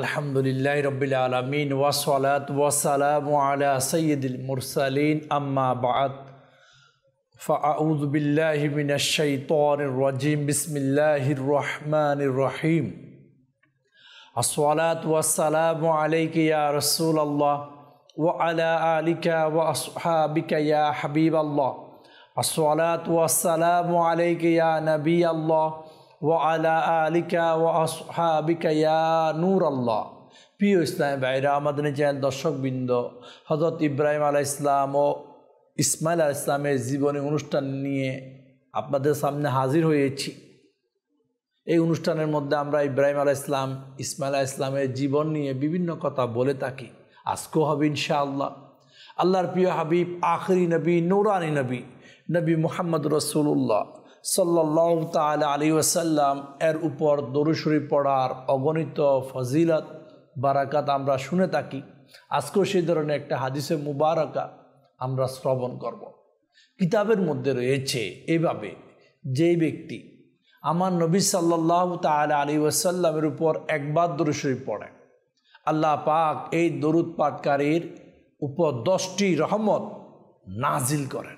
আলহামদুলিল্লাহ রবিল আলমিন ওয়াসালাত ওয়াসালাম আলা সৈয়দুল মুরসালিন আম্মা বাত فأعوذ بالله من الشيطان الرجيم بسم الله الرحمن الرحيم الصلاة والسلام عليك يا رسول الله وعلى آلك وأصحابك يا حبيب الله الصلاة والسلام عليك يا نبي الله ওয়ালা আলিকা আল্লাহ প্রিয় ইসলাম ভাইরা আমাদের চ্যানেল দর্শকবৃন্দ হজরত ইব্রাহিম আলাহ ইসলাম ও ইসমাইল আল ইসলামের জীবনী অনুষ্ঠান নিয়ে আপনাদের সামনে হাজির হয়েছি এই অনুষ্ঠানের মধ্যে আমরা ইব্রাহিম আলাহ ইসলাম ইসমাইল আলাহ ইসলামের জীবন নিয়ে বিভিন্ন কথা বলে থাকি আজকেও হবে ইনশাআল্লাহ আল্লাহর প্রিয় হাবিব আখরি নবী নৌরানি নবী নবী মোহাম্মদ রসুল্লাহ সাল্লাহ তাল আলী ওসাল্লাম এর উপর দরুশরি পড়ার অগণিত ফজিলত বারাকাত আমরা শুনে থাকি আজকেও সেই ধরনের একটা হাদিসে মুবারকা আমরা শ্রবণ করব। কিতাবের মধ্যে রয়েছে এভাবে যে ব্যক্তি আমার নবী সাল্লাহ তালা আলী ওয়াসাল্লামের উপর একবার দরুশরি পড়ে আল্লাহ পাক এই দরুদ পাটকারীর উপর দশটি রহমত নাজিল করেন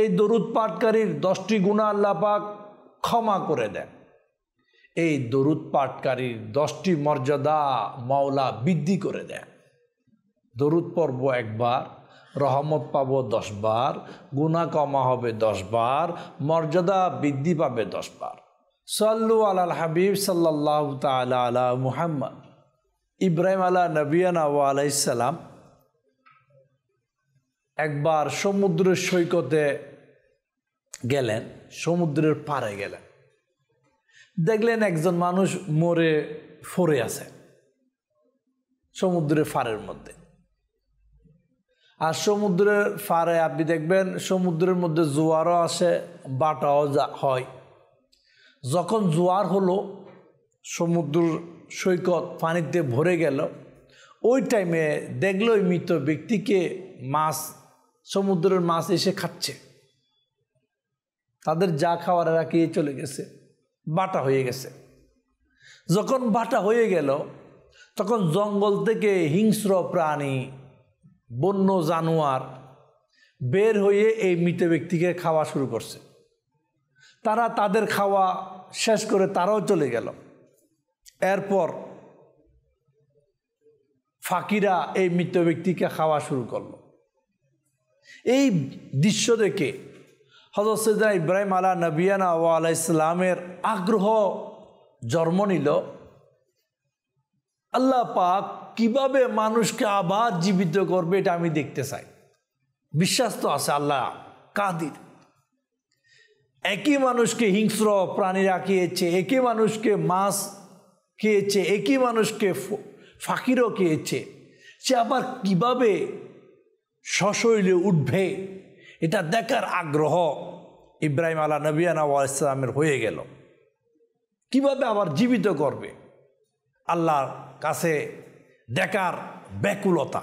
এই দরুদ পাটকারীর দশটি গুণা আল্লাপাক ক্ষমা করে দেন এই দরুদ পাটকারীর দশটি মর্যাদা মাওলা বৃদ্ধি করে দেন দরুদ পর্ব একবার রহমত পাব দশবার গুণা কমা হবে দশবার মর্যাদা বৃদ্ধি পাবে দশবার সাল্লু আলাল হাবিব সাল্লাহ তাল আলা মুহাম্মদ ইব্রাহিম আলা নবিয়ানা আলাইসালাম একবার সমুদ্রের সৈকতে গেলেন সমুদ্রের পাড়ে গেলেন দেখলেন একজন মানুষ মরে ফরে আছে সমুদ্রের ফাড়ের মধ্যে আর সমুদ্রের ফাড়ে আপনি দেখবেন সমুদ্রের মধ্যে জোয়ারও আসে বাটাও হয় যখন জোয়ার হলো সমুদ্র সৈকত পানিতে ভরে গেল ওই টাইমে দেখলো ওই মৃত ব্যক্তিকে মাছ সমুদ্রের মাছ এসে খাচ্ছে তাদের যা খাওয়ার এরা খেয়ে চলে গেছে বাটা হয়ে গেছে যখন বাটা হয়ে গেল তখন জঙ্গল থেকে হিংস্র প্রাণী বন্য জানোয়ার বের হয়ে এই মৃত ব্যক্তিকে খাওয়া শুরু করছে তারা তাদের খাওয়া শেষ করে তারাও চলে গেল এরপর ফাকিরা এই মৃত ব্যক্তিকে খাওয়া শুরু করলো এই দৃশ্য দেখে হজরত সৈদনা ইব্রাহিম আলা নবিয়ানা ও আলা ইসলামের আগ্রহ জন্ম নিল আল্লাহ পাক কিভাবে মানুষকে আবার জীবিত করবে এটা আমি দেখতে চাই বিশ্বাস তো আছে আল্লাহ কাদির একই মানুষকে হিংস্র প্রাণীরা খেয়েছে একই মানুষকে মাছ খেয়েছে একই মানুষকে ফাঁকিরও খেয়েছে সে আবার কিভাবে সশৈলে উঠবে এটা দেখার আগ্রহ ইব্রাহিম আলা নবিয়ানা ইসলামের হয়ে গেল কিভাবে আবার জীবিত করবে আল্লাহর কাছে দেখার ব্যাকুলতা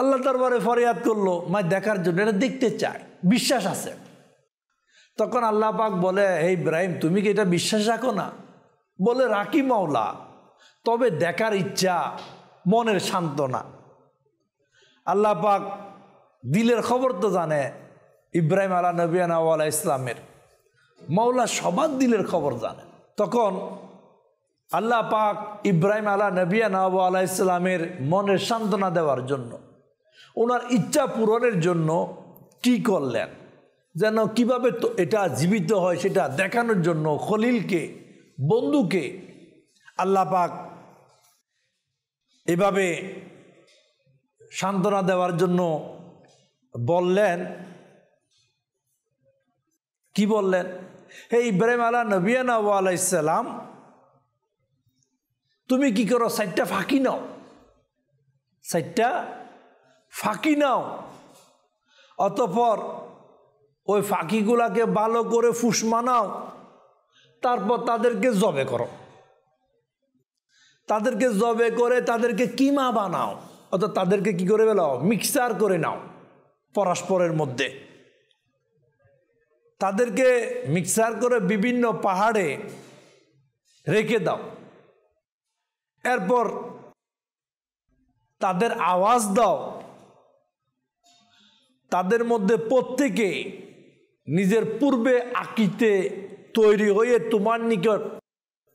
আল্লাহ দরবারে ফরিয়াদ করলো মাই দেখার জন্য এটা দেখতে চায় বিশ্বাস আছে তখন আল্লাহ পাক বলে হে ইব্রাহিম তুমি কি এটা বিশ্বাস রাখো না বলে রাখি মাওলা তবে দেখার ইচ্ছা মনের সান্ত্বনা আল্লাহ পাক দিলের খবর তো জানে ইব্রাহিম আলা নবিয়ানা ইসলামের মৌলা সবার দিলের খবর জানে তখন আল্লাহ পাক ইব্রাহিম আলা নবিয়ানা আলা ইসলামের মনের সান্ত্বনা দেওয়ার জন্য ওনার ইচ্ছা পূরণের জন্য কি করলেন যেন কিভাবে এটা জীবিত হয় সেটা দেখানোর জন্য খলিলকে বন্ধুকে আল্লাহ পাক এভাবে সান্ত্বনা দেওয়ার জন্য বললেন কি বললেন হে ইব্রাহিম আলা নবিয়ানা আলাইসাল্লাম তুমি কি করো সাইটটা ফাঁকি নাও সাইটটা ফাঁকি নাও অতপর ওই ফাঁকিগুলাকে ভালো করে ফুস মানাও তারপর তাদেরকে জবে করো তাদেরকে জবে করে তাদেরকে কিমা বানাও অর্থাৎ তাদেরকে কি করে বেলাও মিক্সার করে নাও পরস্পরের মধ্যে তাদেরকে মিক্সার করে বিভিন্ন পাহাড়ে রেখে দাও এরপর তাদের আওয়াজ দাও তাদের মধ্যে প্রত্যেকে নিজের পূর্বে আকিতে তৈরি হয়ে তোমার নিকট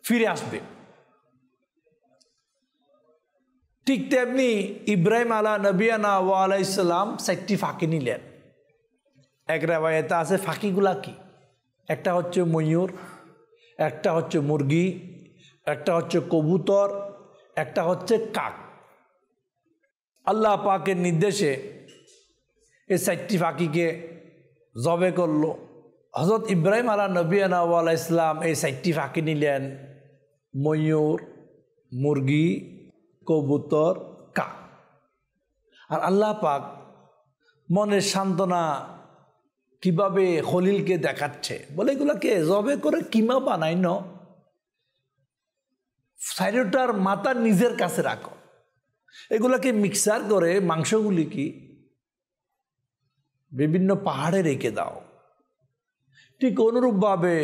ফিরে আসবে ঠিক তেমনি ইব্রাহিম আলা নবিয়ানা ওয়া আলাইসাল্লাম সাইটটি ফাঁকি নিলেন এক রেবায়তে আছে ফাঁকিগুলা কি একটা হচ্ছে ময়ূর একটা হচ্ছে মুরগি একটা হচ্ছে কবুতর একটা হচ্ছে কাক আল্লাহ পাকের নির্দেশে এই সাইটটি ফাঁকিকে জবে করল হজরত ইব্রাহিম আলা নবিয়ানা ওয়ালা ইসলাম এই সাইটটি ফাঁকি নিলেন ময়ূর মুরগি কবুতর কা আর আল্লাহ পাক মনের সান্ত্বনা কিভাবে খলিলকে দেখাচ্ছে বলে এগুলাকে জবে করে কিমা বানাই ন সাইরোটার মাথা নিজের কাছে রাখো এগুলাকে মিক্সার করে মাংসগুলি কি বিভিন্ন পাহাড়ে রেখে দাও ঠিক অনুরূপভাবে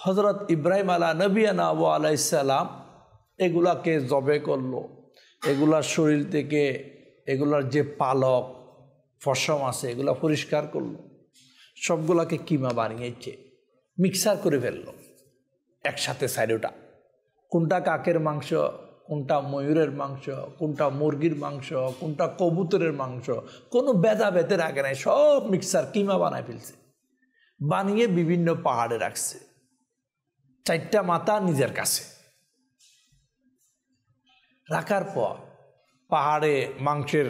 হজরত ইব্রাহিম আলা নবী আনা ওয়া আলাইসাল্লাম এগুলাকে জবে করলো এগুলার শরীর থেকে এগুলার যে পালক ফসম আছে এগুলা পরিষ্কার করলো সবগুলাকে কিমা বানিয়েছে মিক্সার করে ফেললো একসাথে সাইডোটা কোনটা কাকের মাংস কোনটা ময়ূরের মাংস কোনটা মুরগির মাংস কোনটা কবুতরের মাংস কোনো বেদা বেতে রাখে নাই সব মিক্সার কিমা বানায় ফেলছে বানিয়ে বিভিন্ন পাহাড়ে রাখছে চারটা মাথা নিজের কাছে রাখার পর পাহাড়ে মাংসের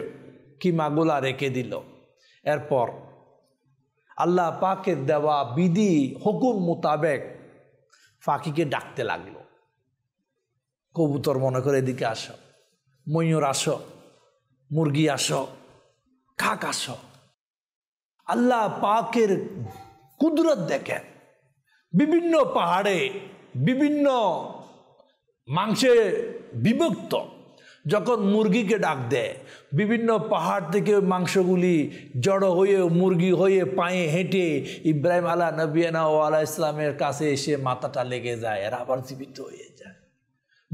কিমাগুলা রেখে দিল এরপর আল্লাহ পাকের দেওয়া বিধি হুকুম মোতাবেক পাখিকে ডাকতে লাগলো কবুতর মনে করে এদিকে আসো ময়ূর আসো মুরগি আসো কাক আসো আল্লাহ পাকের কুদরত দেখেন বিভিন্ন পাহাড়ে বিভিন্ন মাংসে বিভক্ত যখন মুরগিকে ডাক দেয় বিভিন্ন পাহাড় থেকে মাংসগুলি জড়ো হয়ে মুরগি হয়ে পায়ে হেঁটে ইব্রাহিম আলা নবিয়ানা ও আলা ইসলামের কাছে এসে মাথাটা লেগে যায় আর আবার জীবিত হয়ে যায়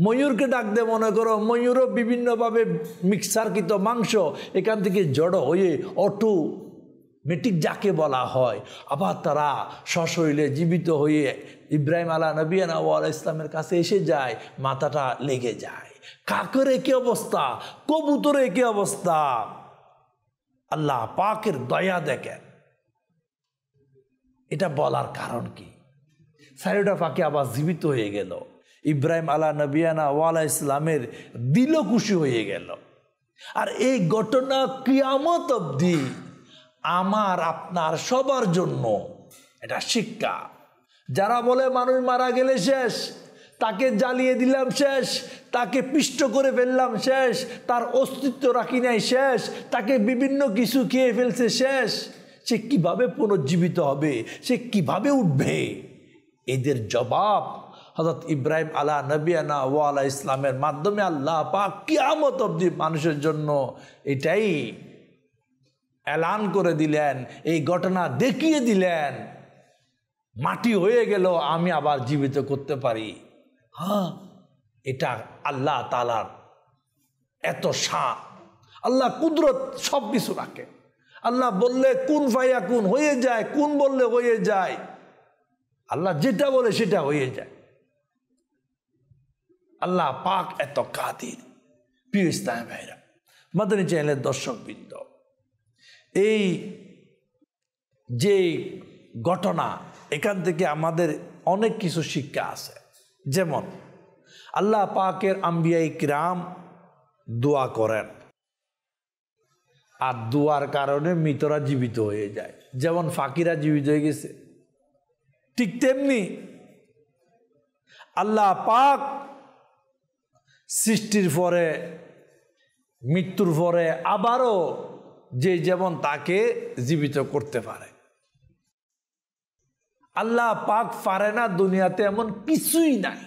ময়ূরকে ডাক দে মনে করো ময়ূরও বিভিন্নভাবে মিক্সারকৃত মাংস এখান থেকে জড়ো হয়ে অটো মেটিক যাকে বলা হয় আবার তারা সশরীরে জীবিত হয়ে ইব্রাহিম আলা নবিয়ানা ওয়াল ইসলামের কাছে এসে যায় মাথাটা লেগে যায় কাকের একই অবস্থা কবুতর একই অবস্থা আল্লাহ পাকের দয়া দেখেন এটা বলার কারণ কি সাইডা পাখি আবার জীবিত হয়ে গেল ইব্রাহিম আলা নবিয়ানা ওয়ালা ইসলামের দিল খুশি হয়ে গেল আর এই ঘটনা কিয়ামত অবধি আমার আপনার সবার জন্য এটা শিক্ষা যারা বলে মানুষ মারা গেলে শেষ তাকে জ্বালিয়ে দিলাম শেষ তাকে পিষ্ট করে ফেললাম শেষ তার অস্তিত্ব রাখি নাই শেষ তাকে বিভিন্ন কিছু খেয়ে ফেলছে শেষ সে কিভাবে পুনর্জীবিত হবে সে কিভাবে উঠবে এদের জবাব হজরত ইব্রাহিম আলা নবিয়ানা ওয়ালা ইসলামের মাধ্যমে আল্লাহ পাক কিয়ামত অব্দি মানুষের জন্য এটাই এলান করে দিলেন এই ঘটনা দেখিয়ে দিলেন মাটি হয়ে গেল আমি আবার জীবিত করতে পারি হ্যাঁ এটা আল্লাহ তালার এত সাপ আল্লাহ কুদরত সব কিছু রাখে আল্লাহ বললে কোন ফাইয়া কোন হয়ে যায় কোন বললে হয়ে যায় আল্লাহ যেটা বলে সেটা হয়ে যায় আল্লাহ পাক এত কাদির প্রিয় ইসলাম ভাইরা মাদানী চ্যানেলের বৃন্দ এই যে ঘটনা এখান থেকে আমাদের অনেক কিছু শিক্ষা আছে যেমন আল্লাহ পাকের আম্বিয়াই কিরাম দোয়া করেন আর দোয়ার কারণে মৃতরা জীবিত হয়ে যায় যেমন ফাকিরা জীবিত হয়ে গেছে ঠিক তেমনি আল্লাহ পাক সৃষ্টির পরে মৃত্যুর পরে আবারও যে যেমন তাকে জীবিত করতে পারে আল্লাহ পাক পারে না দুনিয়াতে এমন কিছুই নাই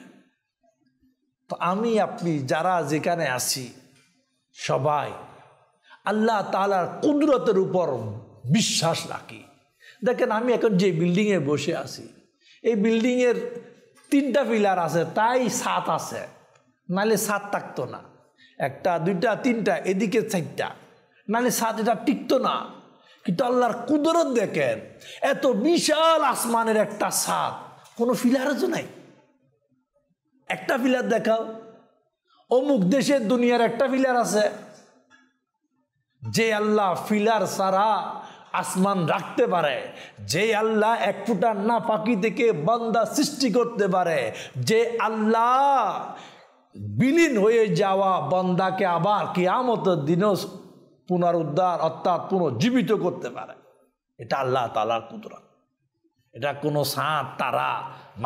তো আমি আপনি যারা যেখানে আছি সবাই আল্লাহ তালার কুদরতের উপর বিশ্বাস রাখি দেখেন আমি এখন যে বিল্ডিংয়ে বসে আছি এই বিল্ডিংয়ের তিনটা পিলার আছে তাই সাত আছে নালে সাত থাকতো না একটা দুইটা তিনটা এদিকে চারটা নালে সাত এটা টিকতো না কিন্তু আল্লাহর কুদরত দেখেন এত বিশাল আসমানের একটা সাপ কোনো ফিলার নাই একটা ফিলার দেখাও অমুক দেশের দুনিয়ার একটা ফিলার আছে যে আল্লাহ ফিলার সারা আসমান রাখতে পারে যে আল্লাহ এক ফুটা না পাখি থেকে বান্দা সৃষ্টি করতে পারে যে আল্লাহ বিলীন হয়ে যাওয়া বন্দাকে আবার আমত দিনও পুনরুদ্ধার অর্থাৎ পুনর্জীবিত করতে পারে এটা আল্লাহ তালার কুদরত এটা কোনো সাঁত তারা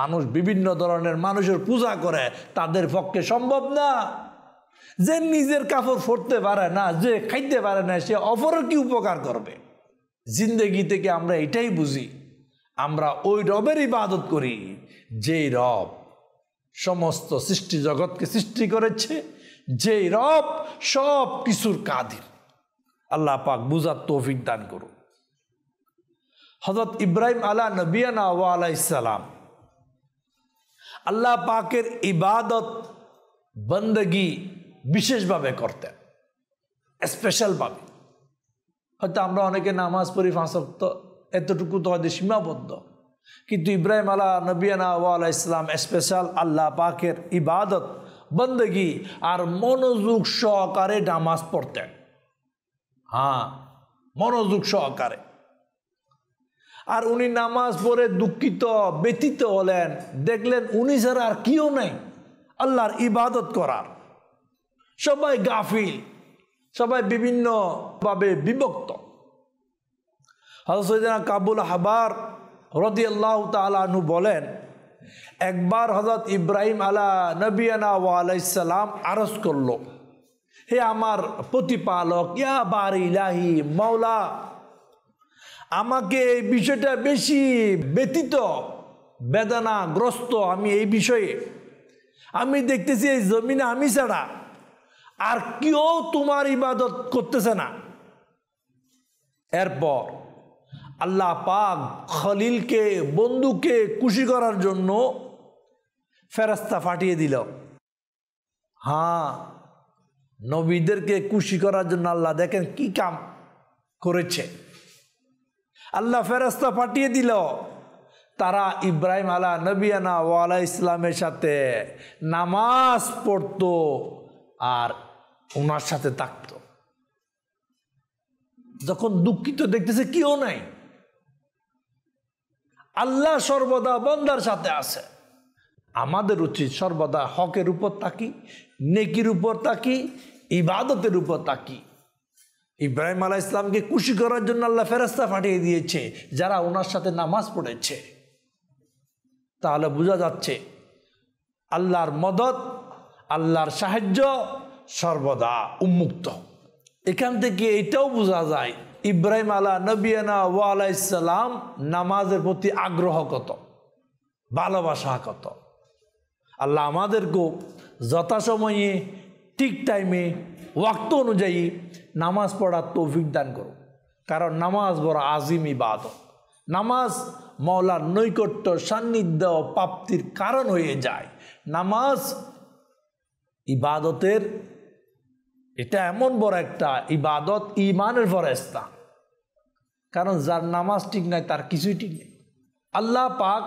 মানুষ বিভিন্ন ধরনের মানুষের পূজা করে তাদের পক্ষে সম্ভব না যে নিজের কাপড় ফরতে পারে না যে খাইতে পারে না সে অপরের কি উপকার করবে জিন্দেগি থেকে আমরা এটাই বুঝি আমরা ওই রবের ইবাদত করি যেই রব সমস্ত সৃষ্টি জগৎকে সৃষ্টি করেছে যেই রব সব কিছুর কাদির আল্লাহ পাক বুঝার তৌফিক দান করুন হজরত ইব্রাহিম আলা নবিয়ানা ওয়া আলাহ ইসালাম আল্লাহ পাকের ইবাদত বন্দগি বিশেষভাবে করতেন স্পেশালভাবে হয়তো আমরা অনেকে নামাজ পড়ি ফাঁসক্ত এতটুকু তো হয়তো সীমাবদ্ধ কিন্তু ইব্রাহিম আলা নবিয়ানা ওয়ালা ইসলাম স্পেশাল আল্লাহ পাকের ইবাদত বন্দগি আর মনোযোগ সহকারে নামাজ পড়তেন হ্যাঁ মনোযোগ সহকারে আর উনি নামাজ পড়ে দুঃখিত ব্যতীত হলেন দেখলেন উনি ছাড়া আর কিও নাই আল্লাহর ইবাদত করার সবাই গাফিল সবাই বিভিন্নভাবে বিভক্ত হজরতনা কাবুল হাবার রদি আল্লাহ তালু বলেন একবার হজরত ইব্রাহিম আলা নবিয়ানা ওয়ালাইসাল্লাম আরজ করলো হে আমার প্রতিপালক ইয়া বার ইলাহি মাওলা আমাকে এই বিষয়টা বেশি ব্যতীত বেদনাগ্রস্ত আমি এই বিষয়ে আমি দেখতেছি এই জমিনে আমি ছাড়া আর কেউ তোমার ইবাদত করতেছে না এরপর আল্লাহ পাক খলিলকে বন্ধুকে খুশি করার জন্য ফেরাস্তা ফাটিয়ে দিল হ্যাঁ নবীদেরকে খুশি করার জন্য আল্লাহ দেখেন কি কাম করেছে আল্লাহ ফেরস্তা পাঠিয়ে দিল তারা ইব্রাহিম আলা নবিয়ানা ওয়ালা ইসলামের সাথে নামাজ পড়ত আর ওনার সাথে থাকত যখন দুঃখিত দেখতেছে কেউ নাই আল্লাহ সর্বদা বন্দার সাথে আছে আমাদের উচিত সর্বদা হকের উপর থাকি নেকির উপর তাকি ইবাদতের উপর তাকি ইব্রাহিম আলাহ ইসলামকে খুশি করার জন্য আল্লাহ ফেরাস্তা পাঠিয়ে দিয়েছে যারা ওনার সাথে নামাজ পড়েছে তাহলে বোঝা যাচ্ছে আল্লাহর মদত আল্লাহর সাহায্য সর্বদা উন্মুক্ত এখান থেকে এটাও বোঝা যায় ইব্রাহিম আলা নবিয়ানা ওয়ালা ইসলাম নামাজের প্রতি আগ্রহ কত ভালোবাসা কত আল্লাহ আমাদেরকেও যথাসময়ে ঠিক টাইমে ওয়াক্ত অনুযায়ী নামাজ পড়ার তৌফিক দান করো কারণ নামাজ বড় আজিম ইবাদত নামাজ মৌলার নৈকট্য সান্নিধ্য প্রাপ্তির কারণ হয়ে যায় নামাজ ইবাদতের এটা এমন বড় একটা ইবাদত ইমানের ফরেস্তা কারণ যার নামাজ ঠিক নাই তার কিছুই ঠিক নেই আল্লাহ পাক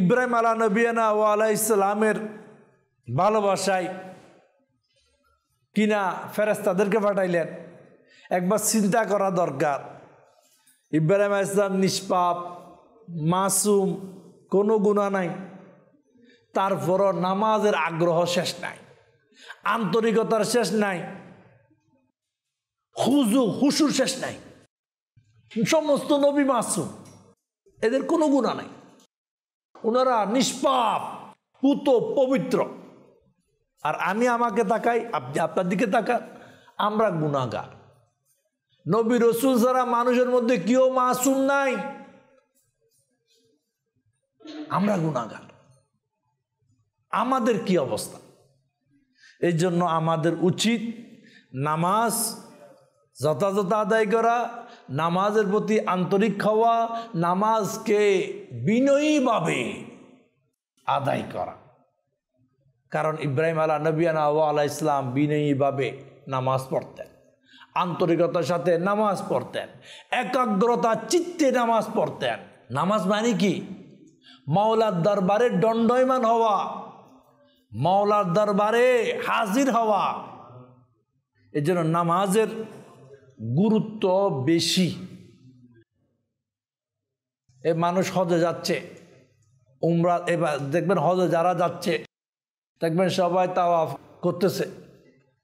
ইব্রাহিম আলা নবিয়ানা ও আলাহ ইসলামের ভালোবাসায় কিনা ফেরাজ তাদেরকে পাঠাইলেন একবার চিন্তা করা দরকার ইব্রাহিম ইসলাম নিষ্পাপ মাসুম কোনো গুণা নাই তারপরও নামাজের আগ্রহ শেষ নাই আন্তরিকতার শেষ নাই হুজু হুসুর শেষ নাই সমস্ত নবী মাসুম এদের কোনো গুণা নাই ওনারা নিষ্পাপ পুত পবিত্র আর আমি আমাকে তাকাই আপনি আপনার দিকে তাকান আমরা গুণাগার নবী রসুল ছাড়া মানুষের মধ্যে কেউ মাসুম নাই আমরা গুণাগার আমাদের কি অবস্থা এই জন্য আমাদের উচিত নামাজ যথাযথ আদায় করা নামাজের প্রতি আন্তরিক হওয়া নামাজকে বিনয়ীভাবে আদায় করা কারণ ইব্রাহিম আলা নবিয়ানা আল্লাহ ইসলাম বিনয়ীভাবে নামাজ পড়তেন আন্তরিকতার সাথে নামাজ পড়তেন একাগ্রতা চিত্তে নামাজ পড়তেন নামাজ মানে কি মাওলার দরবারে দণ্ডয়মান হওয়া মাওলার দরবারে হাজির হওয়া এজন্য নামাজের গুরুত্ব বেশি এ মানুষ হজে যাচ্ছে উমরা এবার দেখবেন হজে যারা যাচ্ছে দেখবেন সবাই তাওয়াফ করতেছে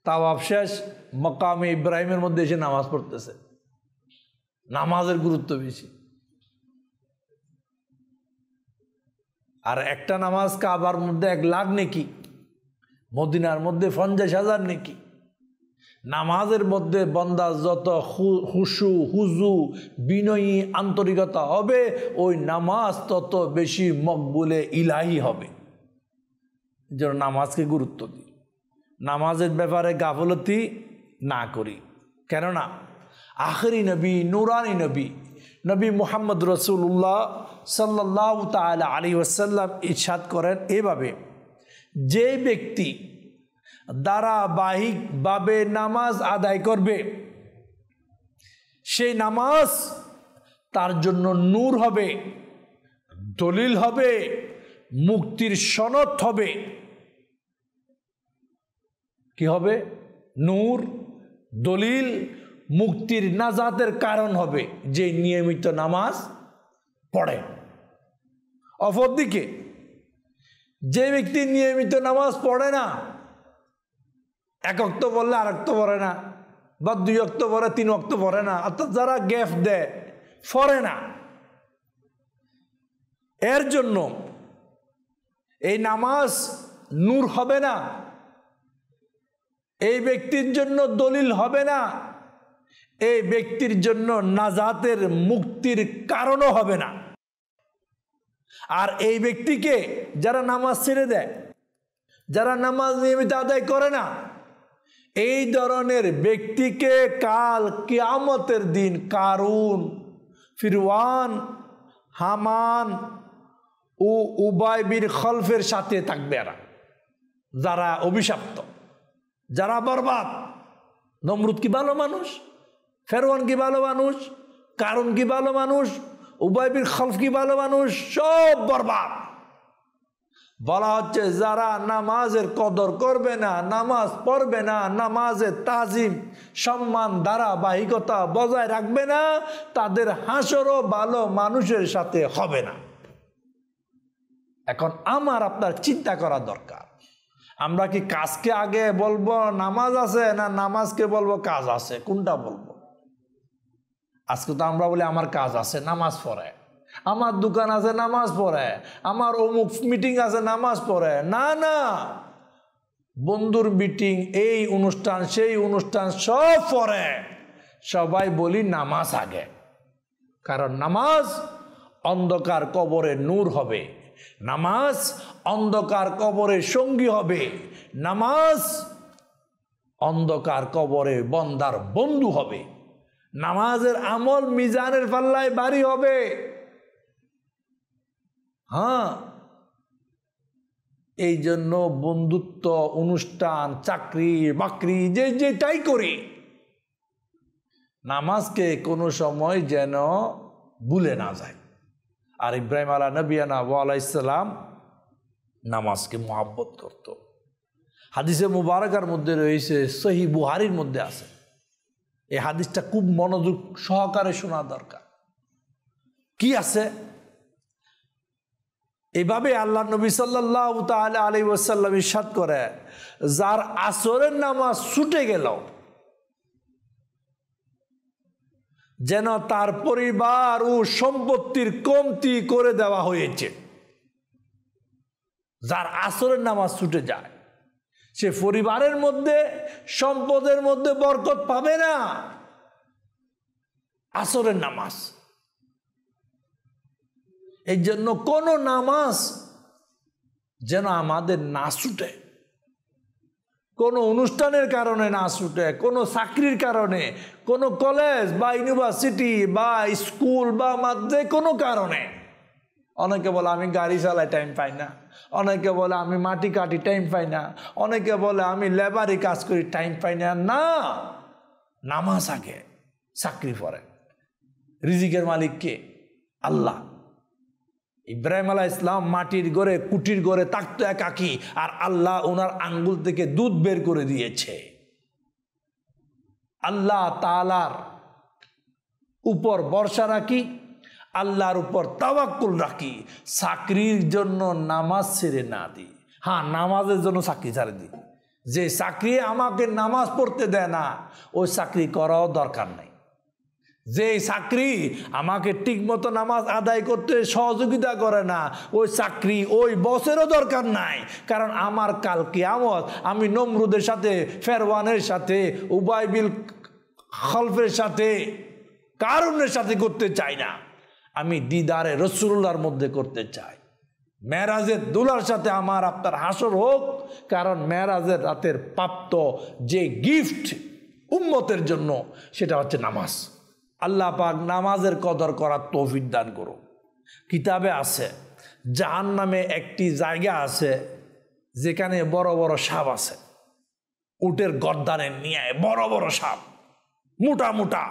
তাওয়াফ শেষ মকামি ইব্রাহিমের মধ্যে এসে নামাজ পড়তেছে নামাজের গুরুত্ব বেশি আর একটা নামাজ কাবার মধ্যে এক লাখ নেকি মদিনার মধ্যে পঞ্চাশ হাজার নেকি নামাজের মধ্যে বন্দা যত হুসু হুজু বিনয়ী আন্তরিকতা হবে ওই নামাজ তত বেশি মকবুলে ইলাহি হবে যেন নামাজকে গুরুত্ব দিই নামাজের ব্যাপারে গাফলতি না করি কেননা আখরি নবী নুরানি নবী নবী মোহাম্মদ রসুল্লাহ সাল্লাহ তালা আলী ওসাল্লাম ইচ্ছাদ করেন এভাবে যে ব্যক্তি ধারাবাহিকভাবে নামাজ আদায় করবে সেই নামাজ তার জন্য নূর হবে দলিল হবে মুক্তির সনদ হবে কি হবে নূর দলিল মুক্তির নাজাতের কারণ হবে যে নিয়মিত নামাজ পড়ে অপরদিকে যে ব্যক্তি নিয়মিত নামাজ পড়ে না এক অক্ত বললে আর অক্ত পরে না বা দুই অক্ত পরে তিন অক্ত পরে না অর্থাৎ যারা গ্যাপ দেয় ফরে না এর জন্য এই নামাজ নূর হবে না এই ব্যক্তির জন্য দলিল হবে না এই ব্যক্তির জন্য নাজাতের মুক্তির কারণও হবে না আর এই ব্যক্তিকে যারা নামাজ ছেড়ে দেয় যারা নামাজ নিয়মিত আদায় করে না এই ধরনের ব্যক্তিকে কাল কিয়ামতের দিন কারুন ফিরওয়ান হামান ও উবাইবির খলফের সাথে থাকবে এরা যারা অভিশাপ্ত যারা বরবাদ নমরুদ কি ভালো মানুষ ফেরওয়ান কি ভালো মানুষ কারণ কি ভালো মানুষ উবাইবির খলফ কি ভালো মানুষ সব বরবাদ বলা হচ্ছে যারা নামাজের কদর করবে না নামাজ পড়বে না নামাজের তাজিম সম্মান বাহিকতা বজায় রাখবে না তাদের হাসরও ভালো মানুষের সাথে হবে না এখন আমার আপনার চিন্তা করা দরকার আমরা কি কাজকে আগে বলবো নামাজ আছে না নামাজকে বলবো কাজ আছে কোনটা বলবো আজকে তো আমরা বলি আমার কাজ আছে নামাজ পড়ে আমার দোকান আছে নামাজ পড়ে আমার অমুক মিটিং আছে নামাজ পড়ে না না বন্ধুর মিটিং এই অনুষ্ঠান সেই অনুষ্ঠান সব পড়ে সবাই বলি নামাজ আগে কারণ নামাজ অন্ধকার কবরে নূর হবে নামাজ অন্ধকার কবরে সঙ্গী হবে নামাজ অন্ধকার কবরে বন্দার বন্ধু হবে নামাজের আমল মিজানের পাল্লায় বাড়ি হবে হ্যাঁ এই জন্য বন্ধুত্ব অনুষ্ঠান চাকরি বাকরি যে যেটাই করি নামাজকে কোনো সময় যেন ভুলে না যায় আর ইব্রাহিম আলা নবিয়ানা আলাইসালাম নামাজকে মোহাব্বত করত হাদিসে মুবারকার মধ্যে রয়েছে সহি বুহারির মধ্যে আছে এই হাদিসটা খুব মনোযোগ সহকারে শোনা দরকার কি আছে এভাবে আল্লাহ নবী সাল্লাহ তাহলে আলী ওসাল্লাম ইসাদ করে যার আসরের নামাজ ছুটে গেল যেন তার পরিবার ও সম্পত্তির কমতি করে দেওয়া হয়েছে যার আসরের নামাজ ছুটে যায় সে পরিবারের মধ্যে সম্পদের মধ্যে বরকত পাবে না আসরের নামাজ এই জন্য কোনো নামাজ যেন আমাদের না ছুটে কোনো অনুষ্ঠানের কারণে না ছুটে কোনো চাকরির কারণে কোনো কলেজ বা ইউনিভার্সিটি বা স্কুল বা মাধ্যমে কোনো কারণে অনেকে বলে আমি গাড়ি চালাই টাইম পাই না অনেকে বলে আমি মাটি কাটি টাইম পাই না অনেকে বলে আমি লেবারি কাজ করি টাইম পাই না না নামাজ আগে চাকরি পরে রিজিকের মালিক কে আল্লাহ ইব্রাহিম আলাহ ইসলাম মাটির গড়ে কুটির গড়ে তাকতো একাকি আর আল্লাহ ওনার আঙ্গুল থেকে দুধ বের করে দিয়েছে আল্লাহ তালার উপর বর্ষা রাখি আল্লাহর উপর তাওয়াক্কুল রাখি চাকরির জন্য নামাজ ছেড়ে না দিই হ্যাঁ নামাজের জন্য চাকরি ছাড়ে দিই যে চাকরি আমাকে নামাজ পড়তে দেয় না ওই চাকরি করাও দরকার নাই যে চাকরি আমাকে ঠিকমতো নামাজ আদায় করতে সহযোগিতা করে না ওই চাকরি ওই বসেরও দরকার নাই কারণ আমার কাল কিয়ামত আমি নমরুদের সাথে ফেরওয়ানের সাথে উবাইবিল খলফের সাথে কারণের সাথে করতে চাই না আমি দিদারে রসুল্লার মধ্যে করতে চাই মেরাজের দুলার সাথে আমার আপনার হাসর হোক কারণ মেরাজের রাতের প্রাপ্ত যে গিফট উম্মতের জন্য সেটা হচ্ছে নামাজ আল্লাহ পাক নামাজের কদর করার তৌফিক দান করুক কিতাবে আছে জাহান নামে একটি জায়গা আছে যেখানে বড় বড় সাপ আছে উটের গদ্দানের নিয়ে বড় বড় সাপ মোটা মোটা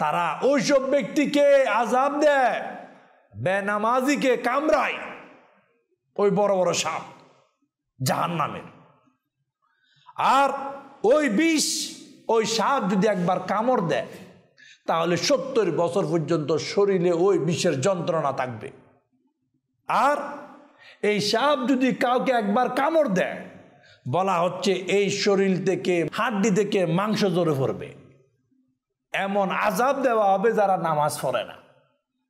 তারা ওইসব ব্যক্তিকে আজাব দেয় বেনামাজিকে কামড়ায় ওই বড় বড় সাপ জাহান নামের আর ওই বিষ ওই সাপ যদি একবার কামড় দেয় তাহলে সত্তর বছর পর্যন্ত শরীরে ওই বিষের যন্ত্রণা থাকবে আর এই সাপ যদি কাউকে একবার কামড় দেয় বলা হচ্ছে এই শরীর থেকে হাড্ডি থেকে মাংস জোরে পড়বে এমন আজাব দেওয়া হবে যারা নামাজ পড়ে না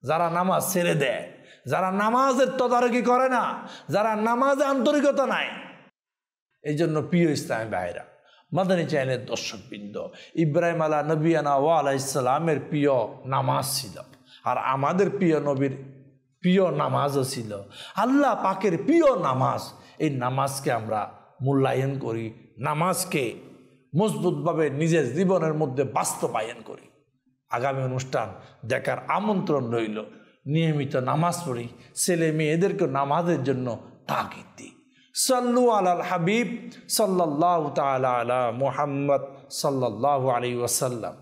যারা নামাজ ছেড়ে দেয় যারা নামাজের তদারকি করে না যারা নামাজে আন্তরিকতা নাই এই জন্য প্রিয় ইসলামী ভাইরা মাদানী দর্শক দর্শকবৃন্দ ইব্রাহিম আলা আনা ও আলাহ ইসলামের প্রিয় নামাজ ছিল আর আমাদের প্রিয় নবীর প্রিয় নামাজও ছিল আল্লাহ পাকের প্রিয় নামাজ এই নামাজকে আমরা মূল্যায়ন করি নামাজকে মজবুতভাবে নিজের জীবনের মধ্যে বাস্তবায়ন করি আগামী অনুষ্ঠান দেখার আমন্ত্রণ রইল নিয়মিত নামাজ পড়ি ছেলে মেয়েদেরকে নামাজের জন্য তাগিদ দিই صلوا على الحبيب صلى الله تعالى على محمد صلى الله عليه وسلم